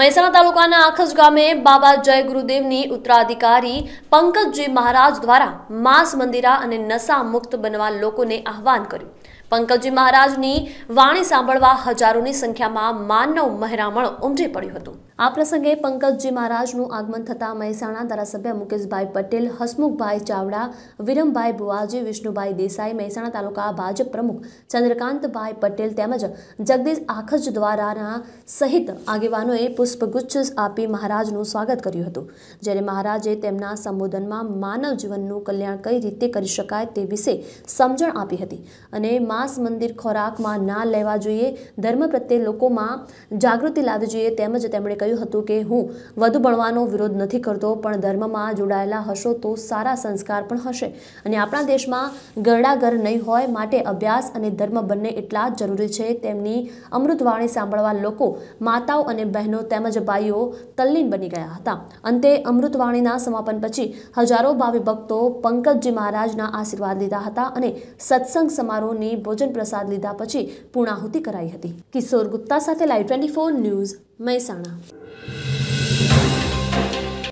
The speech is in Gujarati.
મહેસાણા તાલુકાના આખજ ગામે બાબા જય ગુરુદેવની ઉત્તરાધિકારી પંકજજી મહારાજ દ્વારા માસ મંદિરા અને નશા મુક્ત બનવા લોકોને આહવાન કર્યું પંકજજી મહારાજની વાણી સાંભળવા હજારોની સંખ્યામાં માનવ મહેરામણ ઉમટી પડ્યું હતું આ પ્રસંગે પંકજજી મહારાજનું આગમન થતાં મહેસાણા ધારાસભ્ય મુકેશભાઈ પટેલ હસમુખભાઈ ચાવડા વિરમભાઈ બુઆજી વિષ્ણુભાઈ દેસાઈ મહેસાણા તાલુકા ભાજપ પ્રમુખ ચંદ્રકાંતભાઈ પટેલ તેમજ જગદીશ આખજ દ્વારાના સહિત આગેવાનોએ પુષ્પગુચ્છ આપી મહારાજનું સ્વાગત કર્યું હતું જ્યારે મહારાજે તેમના સંબોધનમાં માનવ જીવનનું કલ્યાણ કઈ રીતે કરી શકાય તે વિશે સમજણ આપી હતી અને માંસ મંદિર ખોરાકમાં ના લેવા જોઈએ ધર્મ પ્રત્યે લોકોમાં જાગૃતિ લાવવી જોઈએ તેમજ તેમણે કહ્યું હતું કે હું વધુ ભણવાનો વિરોધ નથી કરતો પણ ધર્મમાં જોડાયેલા હશો તો સારા સંસ્કાર પણ હશે અને આપણા દેશમાં ગરડાગર નહીં હોય માટે અભ્યાસ અને ધર્મ બંને એટલા જ જરૂરી છે તેમની અમૃતવાણી સાંભળવા લોકો માતાઓ અને બહેનો તેમજ ભાઈઓ તલ્લીન બની ગયા હતા અંતે અમૃતવાણીના સમાપન પછી હજારો ભાવિ ભક્તો પંકજજી મહારાજના આશીર્વાદ લીધા હતા અને સત્સંગ સમારોહની ભોજન પ્રસાદ લીધા પછી પૂર્ણાહુતિ કરાઈ હતી કિશોર ગુપ્તા સાથે live twenty four news Mehsana